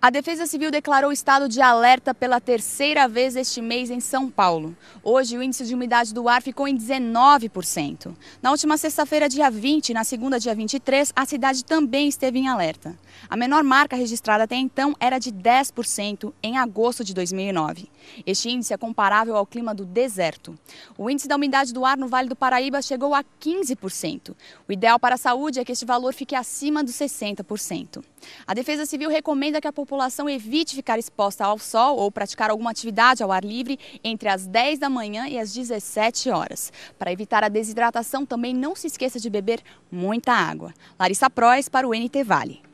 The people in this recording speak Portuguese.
A Defesa Civil declarou estado de alerta pela terceira vez este mês em São Paulo. Hoje, o índice de umidade do ar ficou em 19%. Na última sexta-feira, dia 20, e na segunda, dia 23, a cidade também esteve em alerta. A menor marca registrada até então era de 10% em agosto de 2009. Este índice é comparável ao clima do deserto. O índice da umidade do ar no Vale do Paraíba chegou a 15%. O ideal para a saúde é que este valor fique acima dos 60%. A Defesa Civil recomenda que a população população evite ficar exposta ao sol ou praticar alguma atividade ao ar livre entre as 10 da manhã e as 17 horas. Para evitar a desidratação, também não se esqueça de beber muita água. Larissa Prois para o NT Vale.